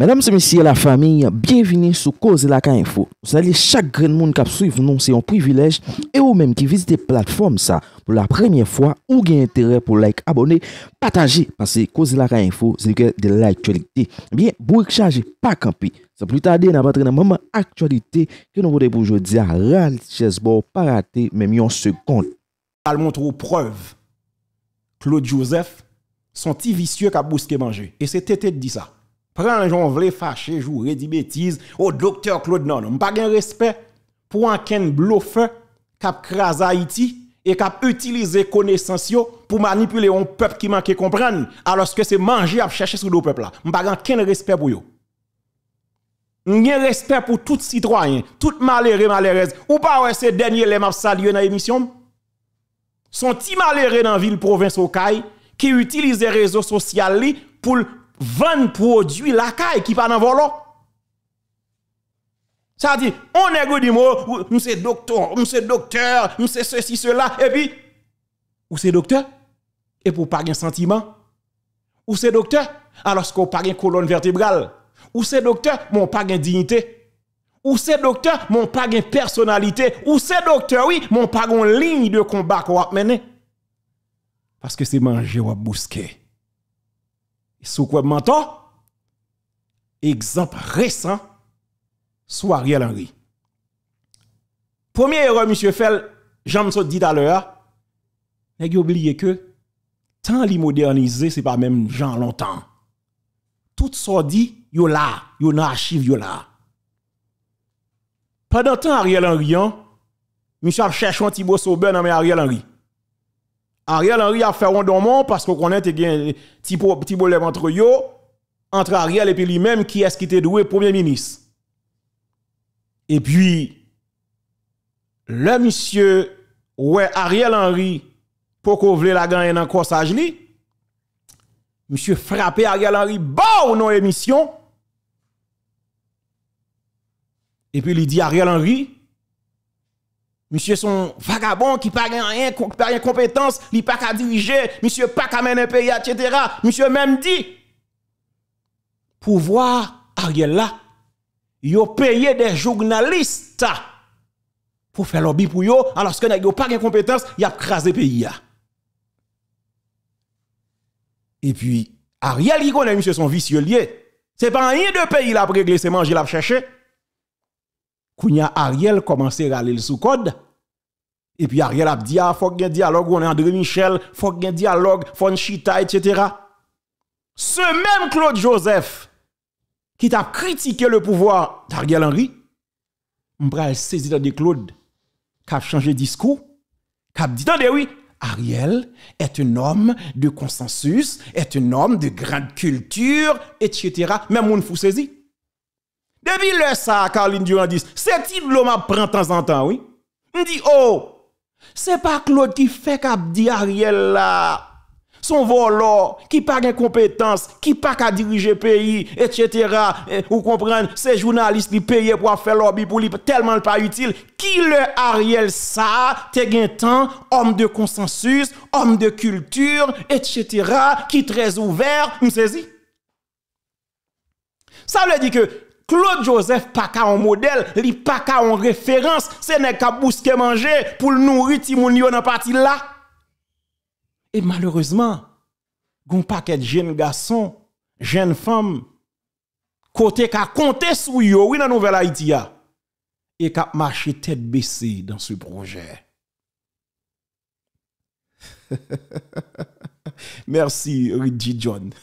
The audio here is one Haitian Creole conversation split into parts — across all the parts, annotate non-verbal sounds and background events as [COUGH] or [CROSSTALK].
Menam se misi e la fami, bienveni sou Kozi Laka Info. Non, ou sali chak gren moun kap suiv nou se yon privilej e ou menm ki vizite platform sa pou la premyen fwa ou gen interè pou like abone pataji pase Kozi Laka Info se yon kè de l'aktualite. Ebyen, eh bou ek chaje pa kampi. Se pli ta de nan batre nan mèmen aktualite ke nou vode pou jodi a Ranschesborg parate menm yon sekonde. Al montrou preuve Claude Joseph son ti visye kap bouske manje e se tete di sa. Prends j'en vle fâché, jouer des bêtises. Au oh, docteur Claude non, non, pas de respect pour un ken Qui a crase Haïti et utilisé utiliser connaissance pour manipuler un peuple qui manque comprendre alors que c'est manger à chercher sur le peuple là. Pas de respect pour yo. de respect pour tout citoyen, tout malheureux malheureuse. Ou pas ouais ces derniers les m'a salué dans l'émission. Son petit malheureux dans ville province au qui utilisent les réseaux sociaux pour van produit la caille qui va dans volant. Ça dit, on est dit, Nous c'est docteur, c'est docteur, c'est ceci, cela, et puis, ou c'est docteur, et pour pas un sentiment, ou c'est docteur, alors qu'on pas une colonne vertébrale, ou c'est docteur, mon pas une dignité, ou c'est docteur, mon pas une personnalité, ou c'est docteur, oui, mon pas une ligne de combat qu'on va mener. Parce que c'est manger ou bousquer sous quoi menton exemple récent sous Ariel Henry premier erreur monsieur Fell j'en me dit à l'heure n'ai oublié que tant li ce c'est pas même Jean longtemps tout ça dit yo là yo dans archive yo là pendant temps Ariel Henry hein, monsieur cherche un ben Sauber dans Ariel Henry Ariel Henry a fait rondon parce qu'on connaît un petit problème entre yo entre Ariel et lui-même, qui est-ce qui était doué Premier ministre. Et puis, le monsieur, ouais, Ariel Henry, pour qu'on voulait la gagner dans le corsage, monsieur frappé Ariel Henry, bah ou non émission. Et puis, il dit Ariel Henry, Monsieur son vagabond qui pas rien, qui pas rien compétence, il pas qu'à diriger, monsieur pas qu'à mener le pays, etc. Monsieur même dit, pouvoir Ariel là, a payé des journalistes pour faire lobby pour yo, alors que n'a pas de compétence, il a crasé pays Et puis, Ariel qui connaît monsieur son vicieux lié, c'est pas rien de pays a pour régler, c'est manger, l'a chercher. Kounya Ariel commence à râler sous code. Et puis Ariel a dit, il ah, faut qu'il y ait un dialogue, on est André Michel, faut qu'il y ait dialogue, faut chita, etc. Ce même Claude Joseph, qui t'a critiqué le pouvoir d'Ariel Henry, m'bral saisi dans des Claude, qui a changé de discours, qui a dit, oui, Ariel est un homme de consensus, est un homme de grande culture, etc. Même on fou saisi. Depuis le ça, Caroline Durand c'est il l'homme prend de temps en temps, oui. On dit, oh, c'est pas Claude qui fait qu'Abdi dit Ariel là. Son volor, qui pas de compétence, qui pas à diriger pays, etc. Ou eh, vous comprenez, ces journalistes qui payent pour faire leur pour lui, tellement pas utile. Qui le Ariel ça, t'es temps, homme de consensus, homme de culture, etc., qui très ouvert, vous saisit. Ça veut dire que Claude Joseph pas qu'à un modèle, li pas qu'à référence, c'est n'est qu'à bousquer manger pour nourrir les gens yo dans parti là. Et malheureusement, gon pas de jeunes garçons, jeune femme, côté qu'a compter sur yo oui dans nouvelle Haïti et qu'a marché tête baissée dans ce projet. [LAUGHS] Merci Rudy John. [LAUGHS]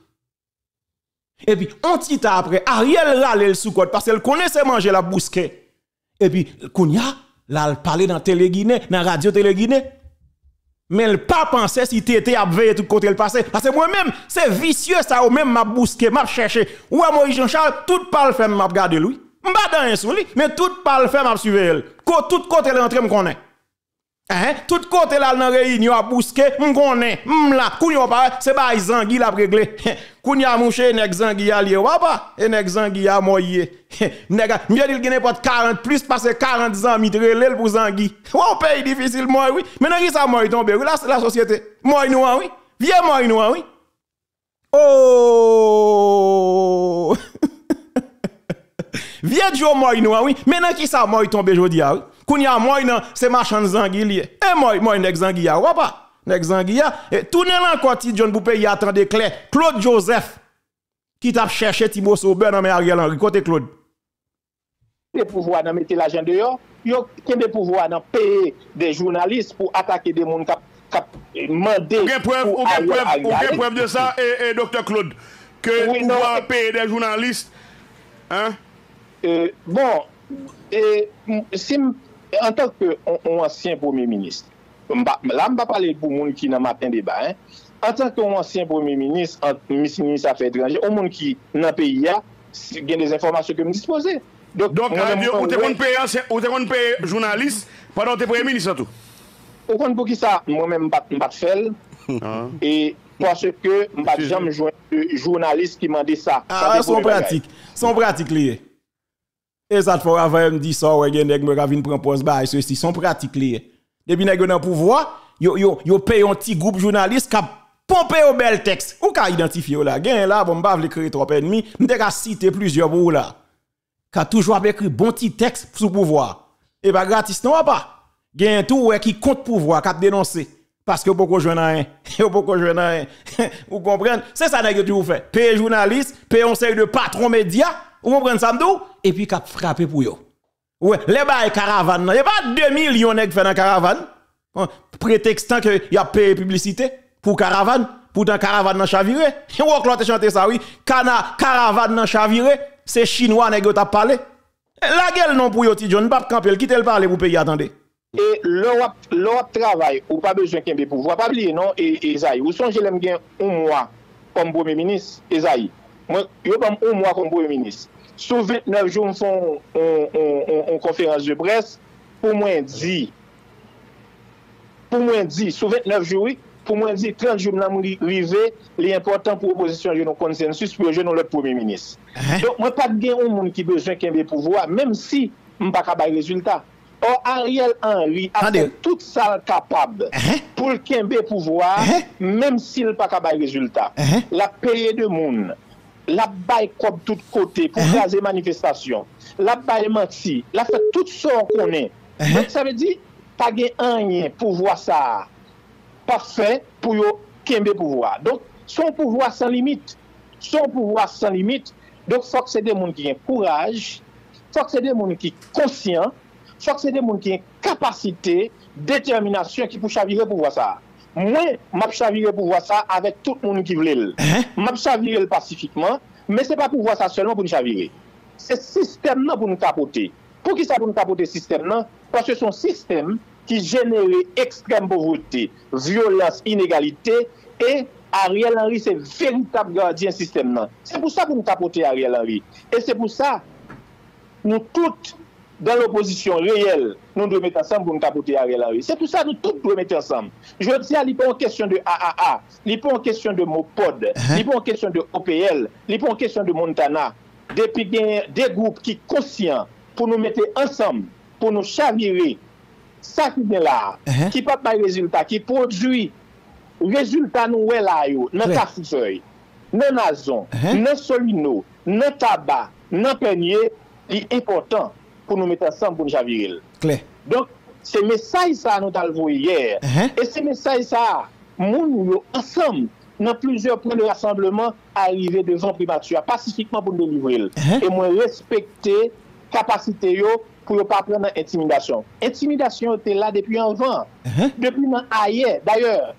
Et puis, on titre après, Ariel râle sous côte parce qu'elle connaissait manger la bousquet. Et puis, Kounia, là, elle parlait dans télé Guinée, dans Radio télé Guinée. Mais elle pas pensé si t'étais à veiller tout côté le passé. Parce que moi-même, c'est vicieux ça, ou même m'a bousquet, m'a cherché. Ou moi, Moïse Jean-Charles, tout parle fait m'a regardé lui. dans sur lui, mais tout parle fait m'a suivi elle. Tout côté l'entrée me connaît. Tout kote la nan rey ni yo apouske, m konen, m la, koun yo pare, se bay zangi la pregle. Koun yo amouche, enek zangi ya liye, wapa, enek zangi ya mouye. Mye di l genen pot 40 plus, pase 40 zanmi, trelel pou zangi. Ou an peyi difisil mouye wii, menen ki sa mouye tombe wii, la se la sosyete. Mouye nou an wii, vie mouye nou an wii. Ou, oh! [LAUGHS] vie di ou mouye nou an wii, menen ki sa mouye tombe jodi a ah, wii. Koun ya mwoy nan se machan zangilye. E mwoy, mwoy nek zangilye. Wapa, nek zangilye. E toune lan koti John Boupe yi atan dekler. Claude Joseph. Ki tap chèche Timos Obè nan mè a gè lan. Kote Claude. Kè mè pouvoan nan mette l'ajen de yo. Yo kè mè pouvoan nan pè de jounalist pou akake de moun kap eh, mèdè. Ou kè pref de sa, e doktor Claude. Kè mè non, pouvoan pè de jounalist. Ha? Euh, bon. Simp. En tanke ou ansyen pomey minis, la m pa pale pou moun ki nan maten deba, en tanke ou ansyen pomey minis, misi minis afe etranje, ou moun ki nan peyi a, gen des informasyon ke m dispose. Donk, ou te kon pey jounalist, padon te pomey minis an tou? Ou kon pou ki sa, mwen men m pat fèl, e pwase ke m pat jan m jounalist ki mande sa. A, son pratik liye. Et ça te avant, me dit ça, ouais, nèg me prendre un poste, bah, ceux-ci sont pratiques Depuis que vous pouvoir, yo yo yo un petit groupe journalistes qui pompé au bel texte. Ou ka identifier là, gain là, bon pas créer trop ennemi, Vous avez citer plusieurs pour là. Ka toujours écrit bon petit texte sous pouvoir. Et pas gratis non pas. Gain tout ouais qui compte pouvoir, qui dénoncer parce que beaucoup jeunes rien beaucoup de rien vous comprenez c'est ça que tu vous faites payer journaliste payer un de patron médias. Vous comprenez ça, Et puis, cap frappé pour eux. Ouais, les bails caravane, il n'y a e pas 2 millions de fait dans caravane. Prétextant que y a payé publicité pour caravane, pour dans caravane dans chaviré. Et vous avez chanté ça, oui. Kana, caravane dans chaviré, c'est chinois qui t'a parlé. La gueule non pour Yoti John, pas camper, quitte le parler pour payer, attendez. Et l'autre travail, ou pas besoin qu'il y ait pouvoir, pas oublier, non, et Esaïe. Vous songez, l'aime bien un mois comme premier ministre, Esaïe. yo pa m ou m wakon pou e minis sou 29 jou m fon ou konferans de Brest pou mwen di pou mwen di sou 29 jou pou mwen di 30 jou m nan m rive li important pou oposisyon joun nou konsensus pou joun nou lèp pou e minis mwen pa gen ou moun ki bezwen kembe pou vwa mèm si m pa kabay rezultat. Or Ariel Henry apè tout sa kapab pou kembe pou vwa mèm si m pa kabay rezultat la peye de moun la bay kop tout kote pou kaze manifestasyon la bay mansi la fe tout son konen sa ve di pa gen anye pou wasa pa fe pou yo kenbe pou wasa son pou wasa limit son pou wasa limit fok se de moun ki gen kouraj fok se de moun ki konsyen fok se de moun ki gen kapasite determinasyon ki pou chavire pou wasa Mwen m ap chavire pou vwa sa Avèk tout moun ki vle l M ap chavire l pasifikman Mè se pa pou vwa sa sèlman pou n'chavire Se sistem nan pou nou kapote Pou ki sa pou nou kapote sistem nan Kwa se son sistem ki jenere Ekstrem bovote, violans, inégalite E a riel anri Se verou kap gradien sistem nan Se pou sa pou nou kapote a riel anri E se pou sa Nou tout dan l'oposisyon reyel Nou nou dwe mette ansam pou nou kapote yare lawe. Se tout sa nou tout dwe mette ansam. Je ti a li pou an kesyon de AAA, li pou an kesyon de MOPOD, li pou an kesyon de OPL, li pou an kesyon de Montana, de pe genye, de goup ki kosyen pou nou mette ansam, pou nou chavire sakine la, ki pat may rezultat, ki prodjoui rezultat nou wè la yo, nou ta fisey, nou nazon, uh-huh. nou soli nou, nou taba, nou penye, li importan. pou nou mette ansan pou nou javiril. Klee. Donk, se mesay sa nou dalvou yè, e se mesay sa, moun nou yo ansan, nan plouzèr pou nou rassembleman, a arrive devan pribatiwa, pasifikman pou nou deviril. Uh-huh. E mwen respekte kapasite yo, pou yo paplè uh-huh. nan intimidasyon. Intimidasyon yo te la depi anvan, depi nan ayer, d'ayèr,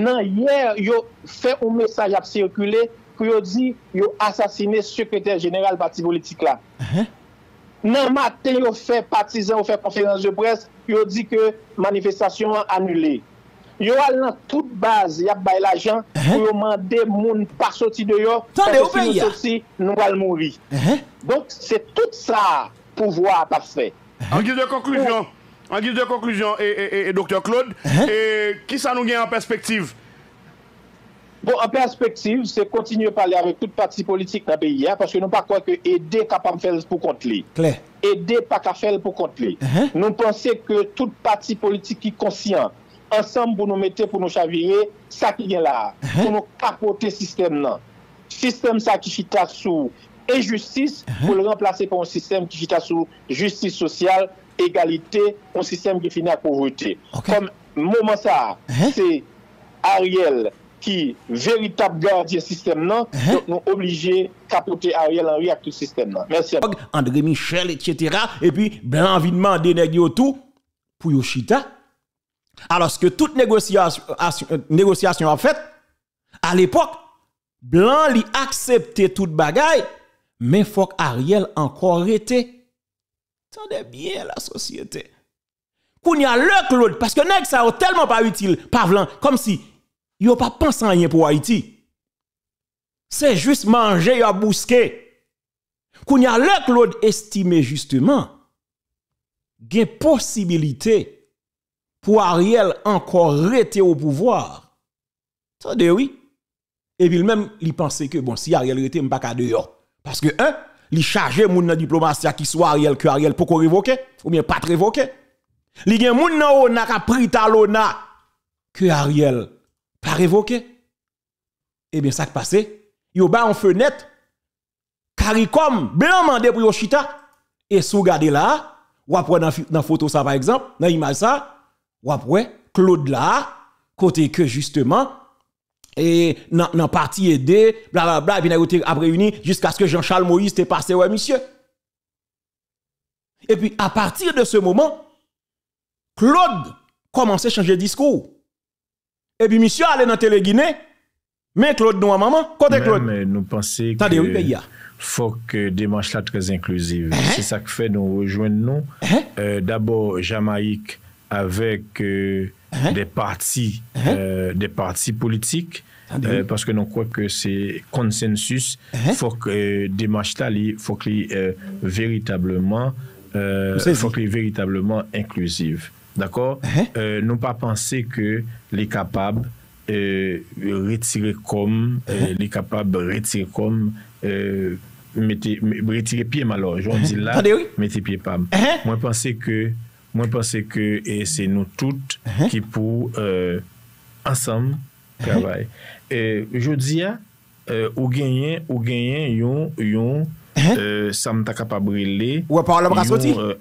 nan yè yo fè ou mesaj ap sirkule, pou yo di yo asasine sekretèr jenèral bati politik la. Hè uh-huh. hè. Nan maten yo fe patizan, yo fe konferans de brest, yo di ke manifestasyon anulé. Yo al nan tout base yap bay la jan, eh eh. yo mande moun pa soti de yo, tan de ouve ya. Soti nou al mouri. Eh Donk se tout sa pouvoi a pafè. An giz de konkluzyon, an giz de konkluzyon, e doktor Claude, ki sa nou gen an perspektiv? Bon, an perspektiv, se kontinye pale ave tout parti politik nan BIA, paske nou pa kwa ke ede kapam fel pou kont li. Kle. Ede pa ka fel pou kont li. Uh-huh. Nou panse ke tout parti politik ki konsyen, ansan pou nou mette pou nou chavye, sa ki gen la. Uh-huh. Pou nou kapote sistem nan. Sistem sa ki chita sou ejustis, uh-huh. pou le remplase pou an sistem ki chita sou justis sosyal, egalite, an sistem ki fina kouvoite. Ok. Kom, mouman sa, se Ariel... ki veritab gardye sistem nan, jok nou oblije kapote Ariel an reak tout sistem nan. Mersi. Andre Michel, etc. E pi, blan vinman deneg yo tou, Puyo Chita, aloske euh, tout negosyasyon an fèt, al epok, blan li aksepte tout bagay, men fok Ariel an kor rete, tande bien la sosyete. Koun ya lè, Claude, paske neg sa yo telman pa util, pa vlan, kom si, yo pas pensé rien pour Haïti. C'est juste manger yo a bousquer. y a le Claude estime justement gen possibilité pour Ariel encore rester au pouvoir. Tade oui. Et puis même il pensait que bon si Ariel rete m'pa ka dehors parce que un hein, il charge moun nan diplomatie qui soit Ariel que Ariel pour révoquer ou bien pas révoquer. Li gen moun nan on ka pri talona que Ariel par révoqué. Eh bien, ça qui passé, yo ba en fenêtre, CARICOM, blanc mandé pour yon chita, et sous regardez là, ou après dans photo ça par exemple, dans l'image ça, ou après, Claude là, côté que justement, et dans la partie bla blablabla, bla, puis après uni jusqu'à ce que Jean-Charles Moïse te passé, ouais monsieur. Et puis à partir de ce moment, Claude commençait à changer de discours. Et puis, monsieur allez dans Télé Guinée, mais Claude nous à maman, côté Claude. Mais nous pensons que. Ah. faut que démarche là très inclusive. Uh-huh. C'est ça que fait nous rejoindre nous. rejoignons. Uh-huh. Euh, d'abord, Jamaïque avec euh, uh-huh. des partis, euh, des partis politiques. parce que nous croyons que c'est consensus. Il faut que euh, démarche là, il faut véritablement, faut véritablement inclusive. D'akor, uh-huh. euh, nou pa panse ke li kapab euh, retire kom, euh, uh-huh. li kapab retire kom, retire pie malo, joun uh-huh. di la, mette pie pam. Mwen panse ke, mwen panse ke, se nou tout ki pou ansam kravay. Joun di ya, ou genyen, ou genyen, yon, yon, sam euh, ta kapab rile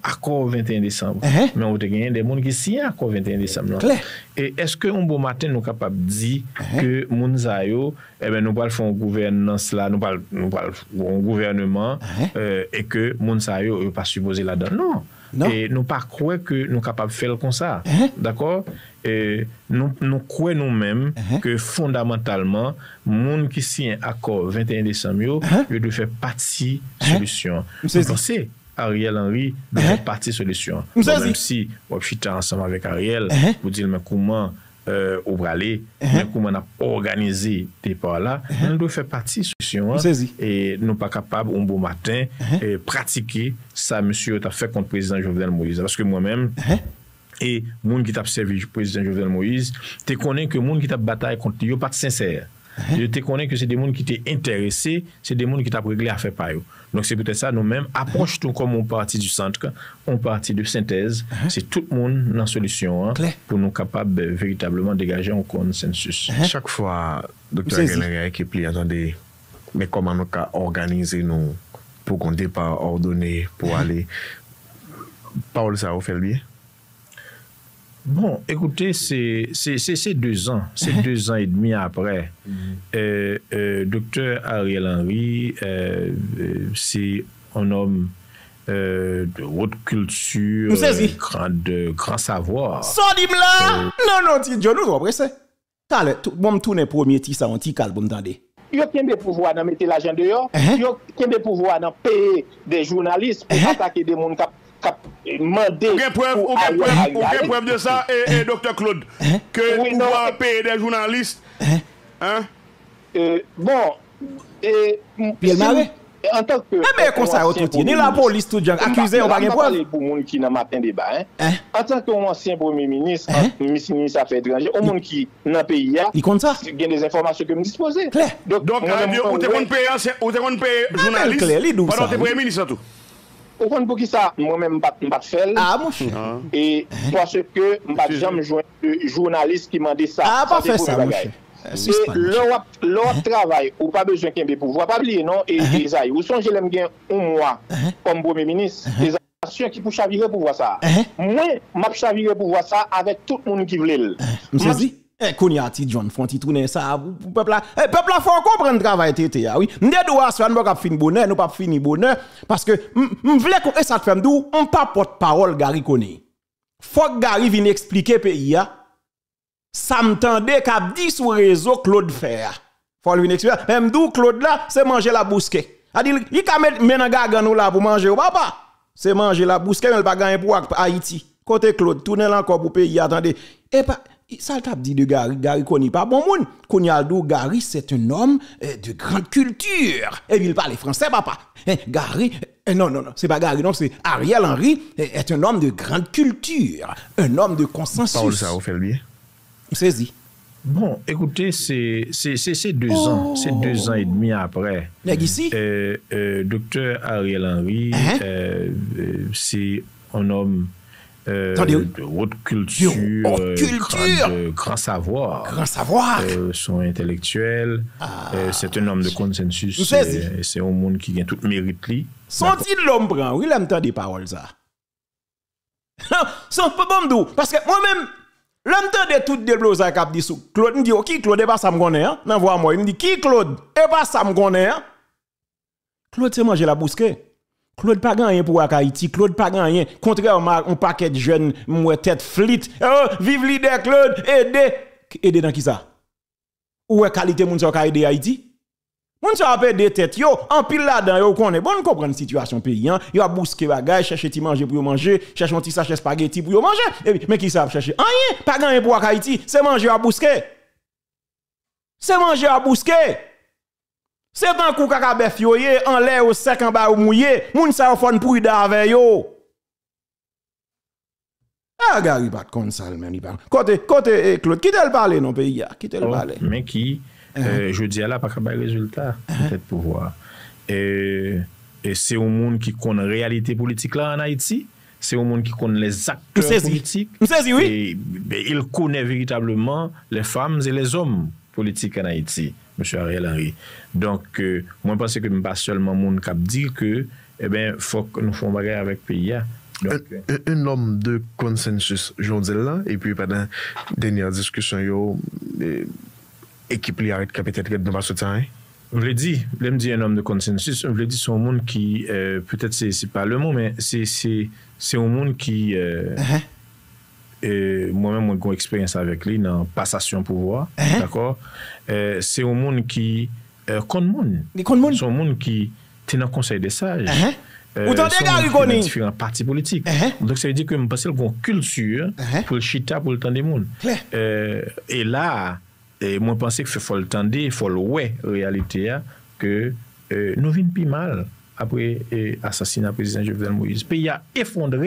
akon 21 Desembre. Men wote genyen de moun ki si akon 21 Desembre. Kler. E eske mbo maten nou kapab di ke moun zayou, nou pal foun gouvernman nou pal foun gouvernman e ke moun zayou e pa supose la euh, dan. Non. E nou pa kwe ke nou kapab fèl kon sa. D'akor? E nou kwe nou menm ke fondamentalman moun ki si yon akor 21 Desemyo yon dwe fè pati solisyon. Moun se, Ariel Henry dwe pati solisyon. Moun se, wap fitan ansam avèk Ariel pou dil men kouman Euh, ou brale, mè kou mè na organize te pa la, mè nou fè pati sou syon an, e nou pa kapab ou mbo maten pratike sa, mè syo, ta fè kont prezident Jovenel Moïse. Baske mwen mèm e moun uh-huh. ki tap servij prezident Jovenel Moïse, te konen ke moun ki tap batay kont yo pati sincer. Uh-huh. Te konen ke se de moun ki te interese se de moun ki tap regle a fè payo. Donc, c'est peut-être ça, nous-mêmes, approche tout comme on partit du centre, on partit de synthèse, uh-huh. c'est tout le monde dans la solution pour nous capables véritablement de dégager un consensus. Uh-huh. Chaque fois, Dr. Gennari a équipé, attendez, mais comment nous avons organisé pour qu'on ne dépasse pas ordonnée pour uh-huh. aller, parlez-vous à Ophèlie? Bon, ekouté, se se se se de zan, se de zan et demi apre, [LAUGHS] mm-hmm. euh, euh, doktor Ariel Henry, se an om, de road culture, euh, de gran savoar. Son dim la! Non, non, dijon nou, wapre se? Kale, moun bon, toune pwomye ti sa onti kalboun dande. Yo kembe pouvo anan mette la jende uh-huh. yo, yo kembe pouvo anan peye de jounalist pou patake uh-huh. de moun kapi. Mande pou aywa yale Ou gen pref de sa E doktor Claude Ke ou a peye de jounalist Bon Mpele male Mpele konseye otote Ni la polis tout jak akuse Mpele pale pou moun ki nan maten deba En tanke ou ansyen premier minis Ou moun ki nan peye Gen de informasyon ke m dispose Kler Ou te kon peye jounalist Ou te kon peye minis atou Ou kon pou ki sa, mwen men m pat fèl. A, ah, mouche. Ah. E, pwase ke m pat jam jounalist ki mande sa. A, ah, pa fèl sa, mouche. Eh, Se lor travay ou pa bezwen kenbe pou vwa pabliye, non? E, lézay, eh, eh. e ou son jelèm gen ou mwa, konm pou mè menis, lézay, sè ki pou chavire pou vwa sa. Mwen, m ap chavire pou vwa sa avèk tout moun ki vlel. M sèzi? Eh, qu'on y a John, Fonti petit tourner ça, peuple là, eh, peuple là, faut comprendre travail tété, ah oui. M'dé doit soit nous pas fin bonheur, nous pas fini bonheur, parce que m'vle qu'on, et ça te fait m'dou, on pas porte-parole Gary Kone. Faut Gary vienne expliquer pays, ça m'tendait qu'a dit sur réseau Claude Fer. Faut lui expliquer, eh, même dou Claude là, c'est manger la bousquet. A dit, il ka met menan gagan là pour manger ou papa. C'est manger la bousquet, mais pas gagner pour Haïti. Côté Claude, là encore pour pays, attendez ça t'a dit de Gary, Gary connaît pas bon monde. Cognaldo Gary c'est un homme euh, de grande culture. Et il parle français papa. Eh, Gary eh, non non non, c'est pas Gary non, c'est Ariel Henry eh, est un homme de grande culture, un homme de consensus. Paul ça fait bien. Saisi. Bon, écoutez, c'est deux ans, oh. c'est deux ans et demi après. Ici? Euh, euh, docteur Ariel Henry, hein? euh, c'est un homme De rote kultur euh, Grand euh, savoar euh, Son entelektuel ah. Sete nom de konsensus Se yon moun ki gen tout merite li non, Son ti lombran Ou yon lantan de parol za Son pe bom dou Paske mwen men Lantan de tout deblo za kap disou Mwen di yo ki Claude eba sa mgonen Mwen vwa mwen mwen di ki oh, Claude eba sa mgonen Claude eh se manje la bouske Claude pas gagné pour Haïti, Claude pas gagné. Contrairement à un paquet de jeunes, moi tête flit. Oh, vive l'idée Claude, aidez. Aidez dans qui ça Où est qualité moun sa ka aide Haïti Moun sa a des têtes yo, en pile là-dedans yo connaît. Bon comprendre situation pays hein. Yo a bousqué bagay, cherche ti manger pour manger, cherche un petit sachet spaghetti pour manger. Et mais qui ça chercher ah, Rien, pas gagné pour Haïti, c'est manger à bousquer. C'est manger à bousquer. Se tan kou kaka bef yoye, an lè ou sek an ba ou mouye, moun sa yon fon pou yi davè yo. A, gari pat konsal men yi pan. Kote, kote, eh, Klote, ki te l'pale non pe yi ya? Ki te l'pale? Oh, Mè ki, eh. eh, je di ala paka bay rezultat, eh. pèt pou vwa. E, se yon moun ki kon realite politik la an Haiti, se yon moun ki kon les akteur politik. Msezi, msezi, oui. E, be, il kone veritableman les femmes et les hommes politik an Haiti. Monsi Arie Larie. Donk, mwen panse ke mwen pa solman moun kap di ke, e ben, fok nou foun bagay avèk piya. Un nom de konsensus, joun zè la, epi padan denye diskusyon yo, ekip euh, li arèk kapetèd kèd nou pa sotanè? Vle di, blem di un nom de konsensus, vle di son moun ki, euh, petèt se pa le moun, se moun ki... E mwen mwen mwen kon eksperyans avek li nan pasasyon pouvoi, d'akor e se ou moun ki e, kon moun, se ou moun ki tenan konsey de saj ou tan de garu konin, se ou moun ki parti politik, se ou moun se di ke mwen pase l kon kulsur pou l chita pou l tan de moun e la mwen panse ke fe fol tan de fol we realite ya ke euh, nou vin pi mal apre euh, asasina prezident Jevdan Moïse pe ya efondre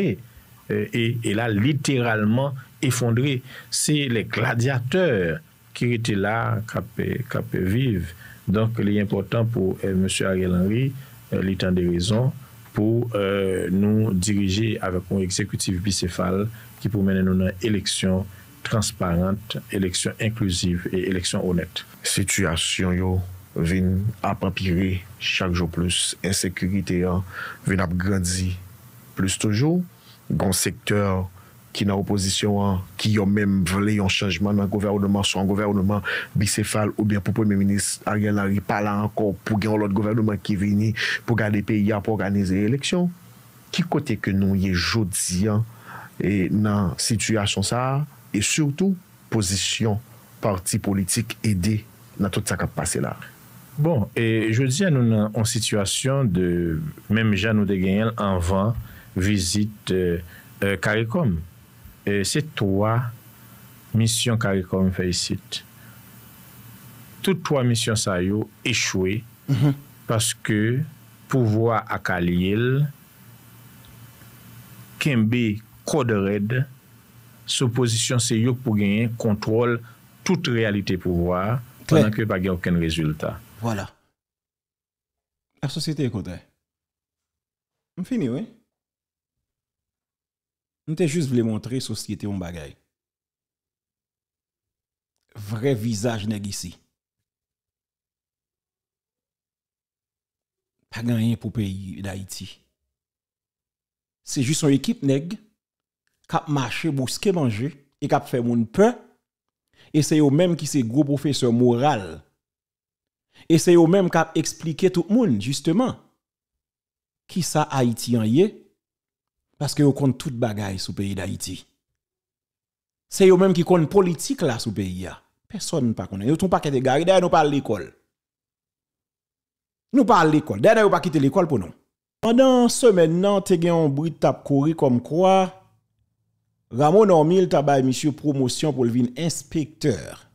Euh, et là, littéralement effondré. C'est les gladiateurs qui étaient là, qui apè vivent. Donc, il est important pour euh, M. Ariel Henry, euh, l'étant des raisons, pour nous diriger avec un exécutif bicéphale qui pour mener nous dans une élection transparente, élection inclusive et élection honnête. La situation est-elle plus impérée chaque jour plus? L'insécurité est-elle plus grandie plus toujours? Gon sektor ki nan oposisyon an, ki yo menm vle yon chanjman nan govèronman, son govèronman bisefal, ou bien pou pwemè menis a gen nari palan an kon, pou gen lout govèronman ki vini, pou gade pe ya pou gane ze eleksyon, ki kote ke nou ye jodi an, e nan sityasyon sa, e surtout, posisyon parti politik edi, nan tout sa kap pase la. Bon, e jodi an nou nan an sityasyon de, menm jan nou de gen yel anvan, vizit karikom. Se towa misyon karikom feysit. Tout towa misyon sa yo, echwe, paske pouvoa akaliel, kenbe kode red, sou posisyon se yo pou genye, kontrol, tout realite pouvoa, panan ke pa genye oken rezultat. Voilà. Er sosite ekotè. M fini wey? Nous t'ai juste voulu montrer société en bagaille. Vrai visage nèg ici. Pas gagné pour pays d'Haïti. C'est juste une équipe nèg qui a marché bousquer manger et qui a fait moun peur et c'est eux mêmes qui sont gros professeurs moral. Et c'est eux mêmes qui expliqué tout le monde justement qui ça en est parce que vous compte tout bagaille sous pays d'Haïti. C'est eux-mêmes qui comptent politique là sous pays Personne ne connaît. Ils ne paquet de gars, d'ailleurs nous parlons l'école. Nous parlons l'école. D'ailleurs nous pas quitter l'école pour nous. Pendant semaine nan te gen un bruit tap courir comme quoi Ramon Normil t'a monsieur promotion pour le inspecteur.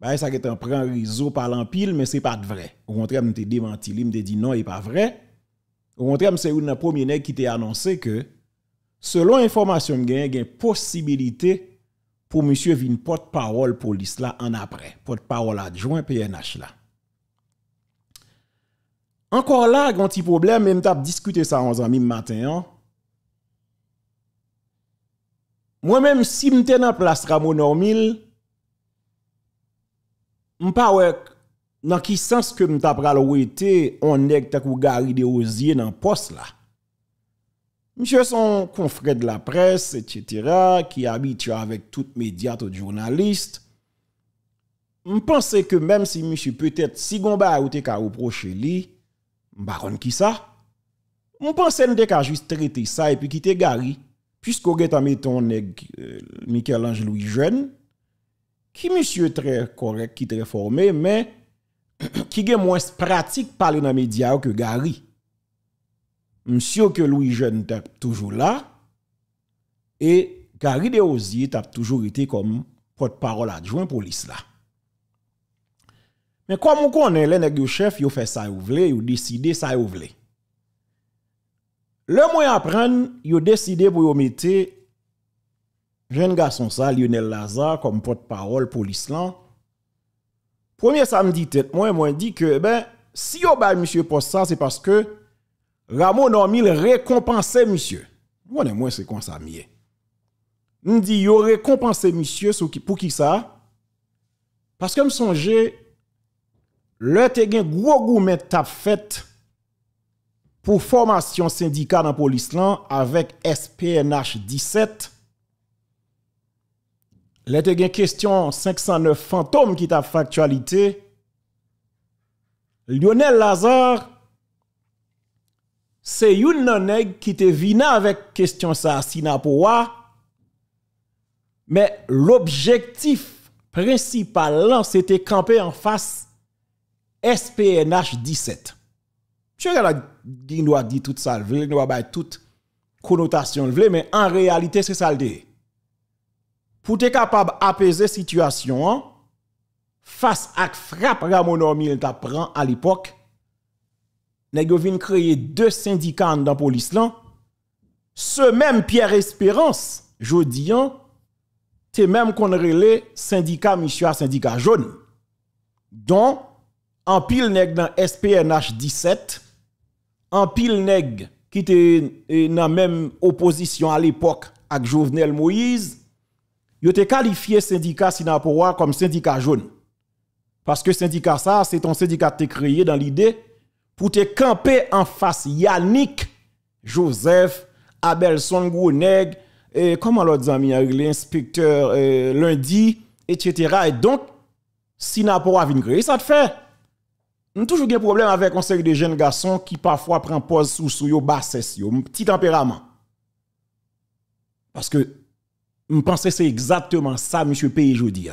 Bah ça qui en prend réseau par l'empile mais c'est pas vrai. Au contraire, me te démenti, me te dit non, il pas vrai. Ou kontre mse ou nan pwomye neg ki te anonse ke, selon informasyon gen, gen posibilite pou monsye vin potpawol polis la an apre, potpawol adjouan PNH la. Ankor la, ganti probleme, mwen tap diskute sa 11 amin maten an, mwen menm si mte nan plas Ramon Ormil, mpa wek, dans quel sens que m'ta pral wete on nèg ta kou Gary Desrosiers dans poste là Monsieur son confrère de la presse, etc., qui habitue avec tout tous les journalistes. Je pense que même si monsieur peut-être, si Gomba a été reproché lui, je qui ça. Je pense que juste traiter ça et puis quitter Gary, puisque vous avez mis ton Michel-Ange Louis Jeune, qui monsieur très correct, qui très formé, mais [CLEARS THROAT] Kige mwes pratik pale nan media yo ke gari. Msyo ke Louis Jeune tap toujou la. E gari de Ozi tap toujou ite kom pot parol adjouan polis la. Men kwa mwoko ane len ek yo chef yo fe sa yo vle, yo deside sa yo vle. Le mwen apren yo deside pou yo mette Jeune Gasson sa Lionel Laza kom pot parol polis la. Pwemye sa mdi tet mwen, mwen di ke, e eh ben, si yo baye msye pou sa, se paske Ramon Ormil rekompanse msye. Mwen e mwen se kon sa mye. Mdi yo rekompanse msye pou ki sa, paske m sonje, le te gen gwo gwo men tap fet pou formasyon syndika nan polis lan, avèk SPNH 17, Là, tu une question 509 fantômes qui t'a factualité. Lionel Lazare, c'est une nonne qui te vina avec question ça Sinapoa. Mais l'objectif principal, c'était camper en face SPNH 17. Tu regardes, il a dire tout ça, il a dit toute connotation, mais en réalité, c'est ça le pou te kapab apese sitwasyon an, fas ak frap ramonor mil ta pran al epok, neg yo vin kreye de syndikan dan polis lan, se menm Pierre Esperance, jodi an, te menm konrele syndika misyo a syndika joun, don, an pil neg nan SPNH 17, an pil neg, ki te e, nan menm oposisyon al epok ak Jovenel Moïse, Vous te qualifié syndicat Sinapoa comme syndicat jaune. Parce que syndicat ça, c'est ton syndicat qui créé dans l'idée pour te camper en face Yannick, Joseph, Abelson Gouneg, et comment l'autre ami, l'inspecteur lundi, etc. Et donc, Sinapoa vient créer, ça te fait. Nous toujours des problème avec un conseil de jeunes garçons qui parfois prennent pause sous sous yo bassesse petit tempérament. Parce que je pense que c'est exactement ça, M. Pays jeudi.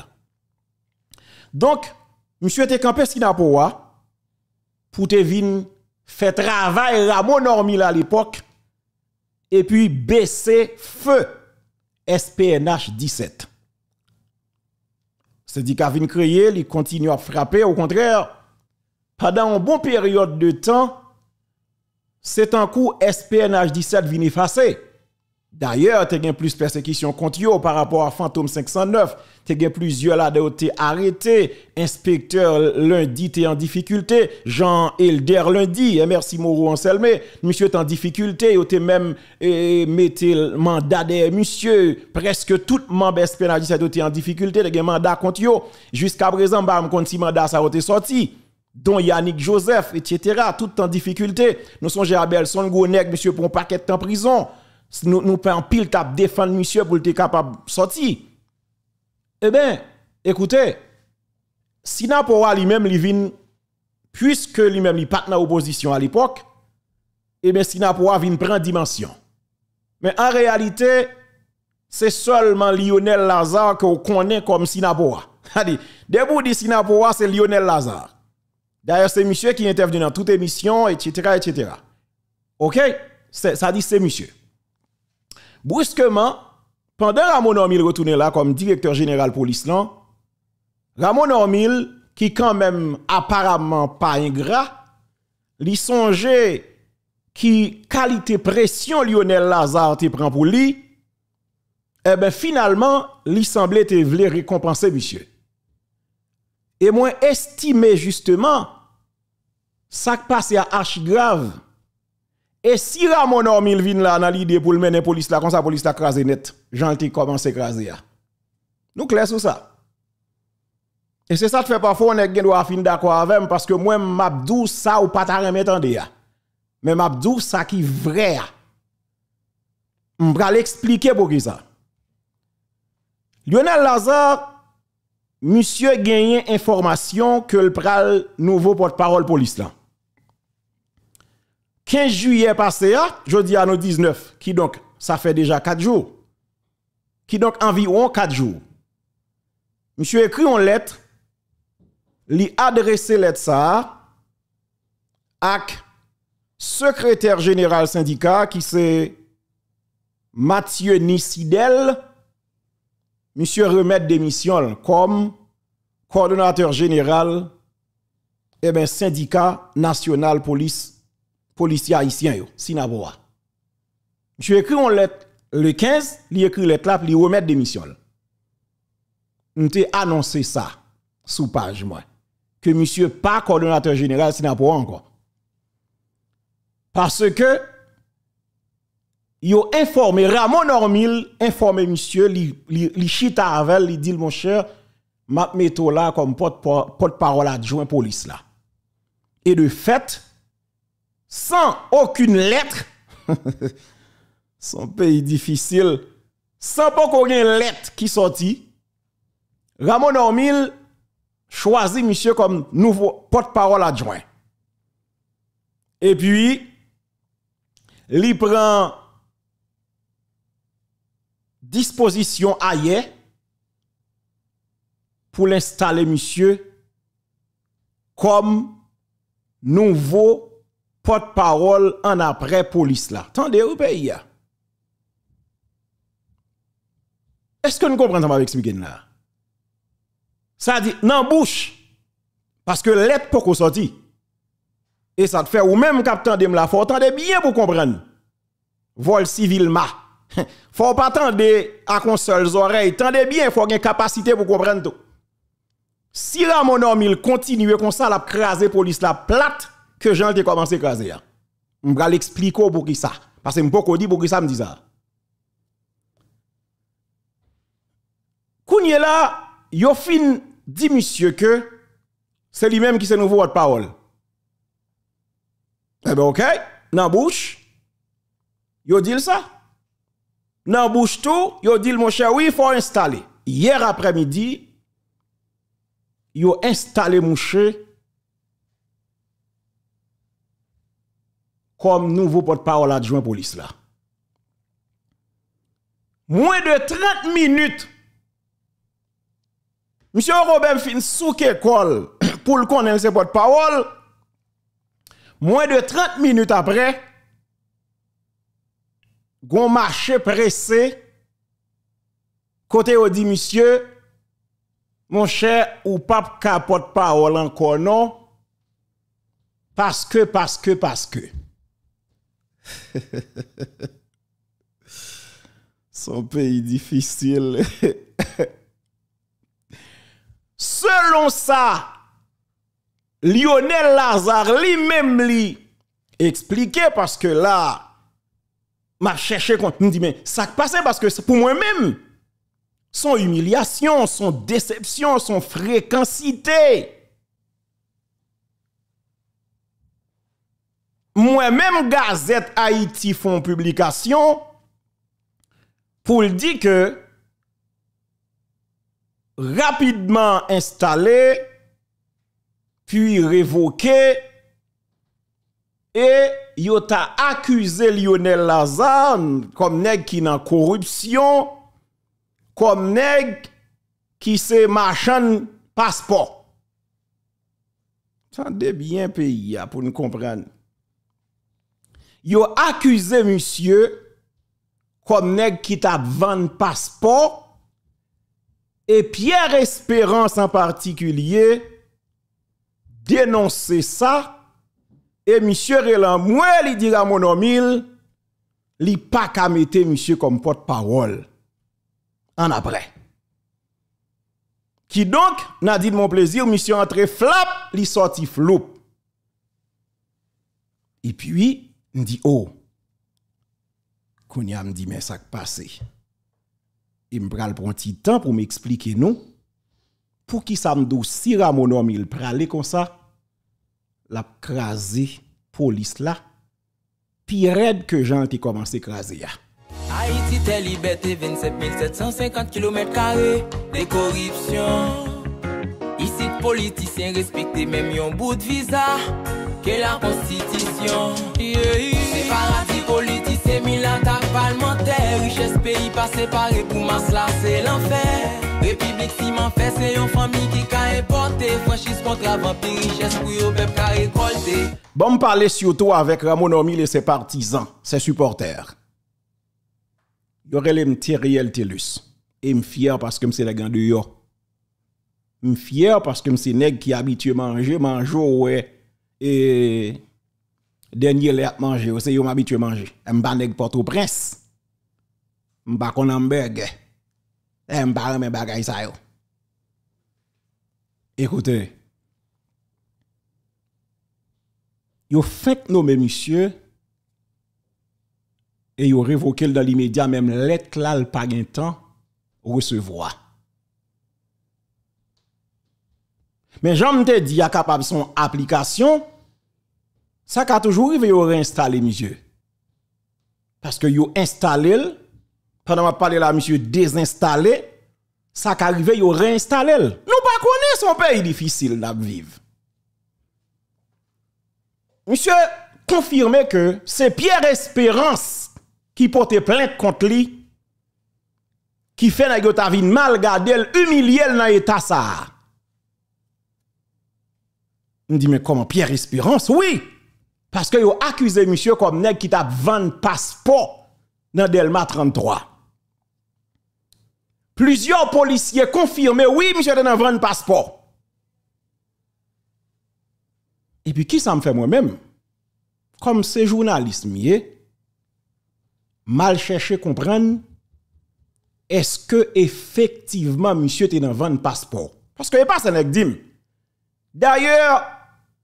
Donc, M. était campé Sinapoa hein, pour te venir faire travail à mon à l'époque et puis baisser feu SPNH 17. C'est dit qu'il créé, il continue à frapper. Au contraire, pendant une bonne période de temps, c'est un coup SPNH 17 vient effacer. D'ailleurs, tu as plus de persécution contre eux par rapport à Phantom 509. Tu as plusieurs là qui été arrêtés. Inspecteur lundi, tu en difficulté. Jean Elder lundi, et merci Moro Anselme. Monsieur est en difficulté. Tu même eh, mis le mandat des monsieur. Presque tout membre pénaliste été en difficulté. Tu as mandat contre eux. Jusqu'à présent, bah, si mandat ça a été sorti dont Yannick Joseph, etc., tout en difficulté. Nous sommes à Belson, gros monsieur, pour un en prison nous nous en pile tap défendre monsieur pour être capable de sortir eh bien écoutez si lui-même puisque lui-même il pas dans opposition à l'époque eh bien si vient prendre dimension mais en réalité c'est seulement Lionel Lazare qu'on connaît comme Sinapoa. [LAUGHS] Debout de Sinapoa, c'est Lionel Lazare. D'ailleurs, c'est monsieur qui est intervient dans toute émission, etc., etc. OK? Ça dit c'est monsieur. Brusquement, pendant Ramon Ormil retourné là comme directeur général pour non Ramon Ormil, qui quand même apparemment pas ingrat, lui songeait qui qualité pression Lionel Lazare te prend pour lui, eh ben finalement, lui semblait te voulait récompenser monsieur. Et moi estimé justement ça qui passe à H grave E si Ramon Ormil vin la nan li de pou l menen polis la kon sa polis la krasen net. Jantik koman se krasen ya. Nou kles ou sa. E se sa te fe pa foun ek gen do a fin da kwa avem. Paske mwen mabdou sa ou patan remet an de ya. Men mabdou sa ki vre ya. Mbra l'explike pou ki sa. Lionel Lazare, misye genyen informasyon ke l'pral nouvo pot parol polis la. 15 juyen pase a, jodi anou 19, ki donk sa fe deja 4 jou, ki donk anvi anou 4 jou. Mishu ekri an let, li adrese let sa, ak sekreter general syndika ki se Mathieu Nisidel, mishu remet demisyon kom koordinater general, e eh ben syndika national polis. policiers haïtiens Sinaboua. Je écrit une lettre le 15, il écrit lettre là, il remet démission. nous t'a annoncé ça sous page moi que monsieur pas coordonnateur général Sinaboua encore. Parce que yo informé Ramon Normil informé monsieur li, li, chita avec li dit mon cher m'a metto là comme porte-parole adjoint police là. Et de fait, sans aucune lettre, [LAUGHS] son pays difficile, sans pas une lettre qui sortit, Ramon Ormil choisit monsieur comme nouveau porte-parole adjoint. Et puis, il prend disposition ailleurs pour l'installer monsieur comme nouveau porte-parole en après police là. Tendez au pays. Est-ce que nous comprenons avec expliquer là? Ça dit non bouche parce que l'être qu'on sorti. Et ça te fait ou même captain de la faut tendez bien pour comprendre. Vol civil ma. [LAUGHS] faut pas attendre à qu'on oreilles. oreille, tendez bien, faut une capacité pour comprendre tout. Si homme, il continue comme ça, la craser police la plate que j'en te commencé à écraser. Hein. Je vais l'expliquer pour qui ça. Parce que je ne dit pour qui ça me dit ça. Kounye là, yo fin dit monsieur que c'est lui-même qui se nouveau votre parole. Eh bien, ok, dans la bouche, yo dit ça. Dans la bouche tout, yo dit mon cher, oui, il faut installer. Hier après-midi, yo installé mon cher comme nouveau porte-parole adjoint police là. Moins de 30 minutes. Monsieur Robert fin sous kol [COUGHS] pour le connaître ce porte-parole. Moins de 30 minutes après, gon marché pressé côté au dit monsieur mon cher ou pas porte-parole encore non parce que parce que parce que [LAUGHS] Son pays difficile. [LAUGHS] Selon ça, Lionel Lazare lui-même lui expliqué parce que là, m'a cherché contre, me dit mais ça passe parce que pour moi-même, son humiliation, son déception, son fréquencité. Mwen menm gazet Haiti fon publikasyon pou l di ke rapidman instale, puis revoke, et yot a akuse Lionel Laza kom neg ki nan korupsyon, kom neg ki se machan paspo. San debyen peyi ya ah, pou nou komprenne. yo akuse monsye kom neg ki tab van paspo e pier esperans an partikulye denonse sa e monsye relan mwen li diga monomil li pa kamete monsye kom potpawol an apre. Ki donk nan di de mon plezir monsye antre flap li soti flop. E pwi M di, oh, koun ya m di men sak pase. E m bral pronti tan pou m eksplike nou, pou ki sa m dou siram o nom il brale kon sa, la krasi polis la, pi red ke jan te komanse krasi ya. A iti te libet e 27750 km2 de koripsyon. Isi politisyen respikte menm yon bout viza. Ke la prostitisyon Separatif politis Semilantak palmente Riches peyi pa separe pou mas la Se l'enfer Republik si man fe se yon fami ki ka repote Franschis pot la vampi riches Kou yo pep ka rekolte Bon me parle sioto avek Ramon Omil E se partisans, se supporter Yo rele mte riel telus E m fyer paske mse la ganduyo M fyer paske mse neg ki abitye manje Manjowe et dernier les manger c'est yo m'habitué manger m'pa nèg de au prince m'pa konn hamburger et eh, m'pa mes bagay ça yo écoutez yo fait nommer monsieur et yo révoqué dans l'immédiat même lettre là le pas temps recevoir mais j'en te dit y a capable son application ça a toujours arrivé, réinstallé, monsieur. Parce que vous installé, pendant que je là, monsieur, désinstallé, ça a arrivé, vous réinstallé. Nous ne connaissons pas son pays difficile de vivre. Monsieur, confirmez que c'est Pierre Espérance qui porte plainte contre lui, qui fait que mal gardé, humilié dans l'état ça. On dit, mais comment Pierre Espérance? Oui! Parce que ont accusé monsieur comme nèg qui t'a vendu passeport dans Delma 33. Plusieurs policiers confirmé oui monsieur dans vendre passeport. Et puis qui ça me fait moi-même Comme ces journalistes mié mal chercher comprendre est-ce que effectivement monsieur dans vendre passeport Parce que pas ça nèg D'ailleurs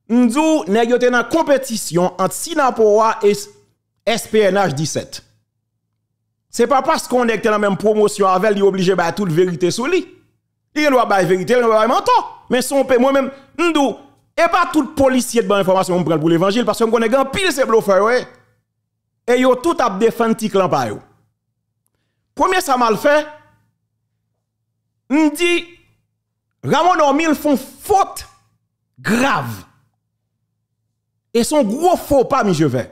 Ndou nè yote nan kompetisyon ant Sinapowa e SPNH 17. Se pa pas kon dek te nan menm promosyon avèl, li oblije bay tout verite sou li. Li gen wap bay verite, li wap bay mento. Men son pe mwen menm, ndou, e pa tout polisye de ban informasyon mwen pren pou l'Evangil, pasè mwen kon dek an pil se blou fè yo e, e yo tout ap defanti klampay yo. Premier sa mal fè, mwen di, Ramon Ormil fon fote grave Et son gros faux pas, M. vais.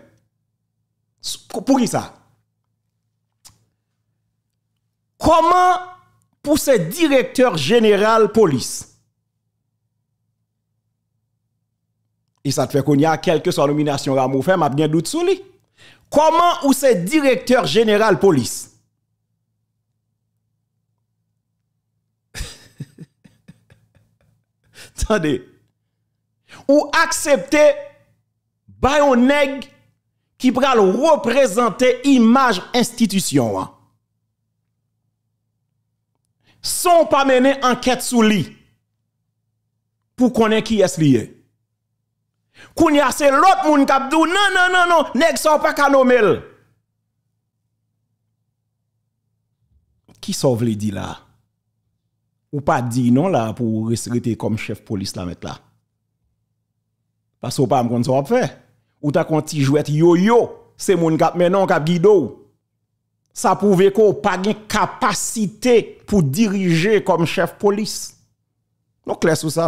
Pour qui ça? Comment pour ce directeur général police? Et ça te fait qu'on y a quelques soit nomination mon fait, m'a bien doute Comment ou ce directeur général police? Attendez. [LAUGHS] Ou accepter par un nègre qui pral représenter image institution. Hein. Son pas mener enquête sous lui pour connaître qui est lié. a c'est l'autre moun qui dou non non non non nèg sont pas ka Qui s'en les dit là Ou pas dit non là pour rester comme chef police là mettre là. Parce que pas me connaître ça va faire. ou ta kon ti jwet yo-yo, se moun kap menon kap gidou, sa pouve ko pa gen kapasite pou dirije kom chef polis. Non kles ou sa.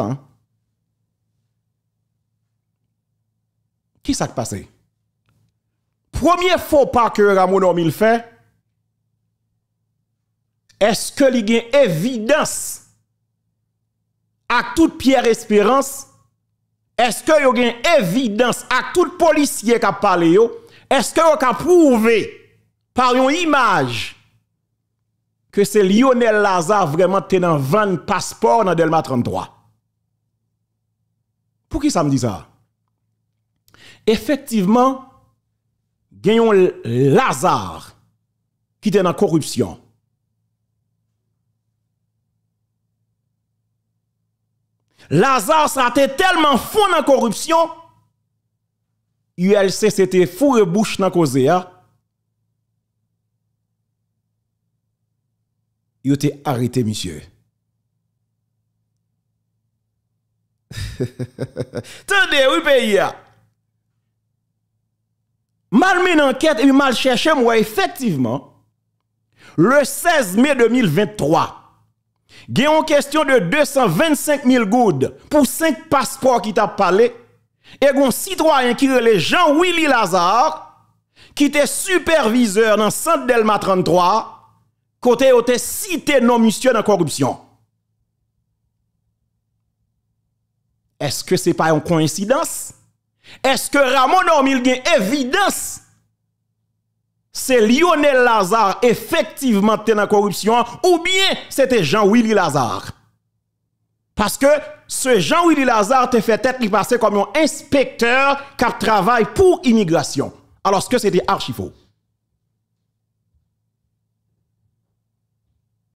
Ki sa k pase? Premier faux pas ke ramoun an mil fe, eske li gen evidans ak tout pier espirans Est-ce que vous une évidence à tout policier qui a parlé Est-ce que vous avez prouvé par une image que c'est Lionel Lazare vraiment dans 20 passeports dans Delma 33? Pour qui ça me dit ça? Effectivement, gagnons Lazare qui était dans la corruption. Lazard sa te telman foun nan korupsyon, yu el se se te foun e bouch nan koze ya, yu te arite misye. [LAUGHS] Tede, wipen ya, malmen anket yu malcheche mwa efektiveman, le 16 mey 2023, gen yon kestyon de 225.000 goud pou 5 paspor ki ta pale, e gon sitwoyen ki le Jean-Willy Lazard, ki te superviseur nan Sante-Delma 33, kote yo te site non-munisyon nan korupsyon. Eske se pa yon koninsidans? Eske Ramon Ormil gen evidans? c'est Lionel Lazare effectivement qui dans corruption ou bien c'était Jean-Willy Lazare. Parce que ce Jean-Willy Lazare te fait tête, il comme un inspecteur qui travaille pour immigration. Alors ce que c'était archi faux.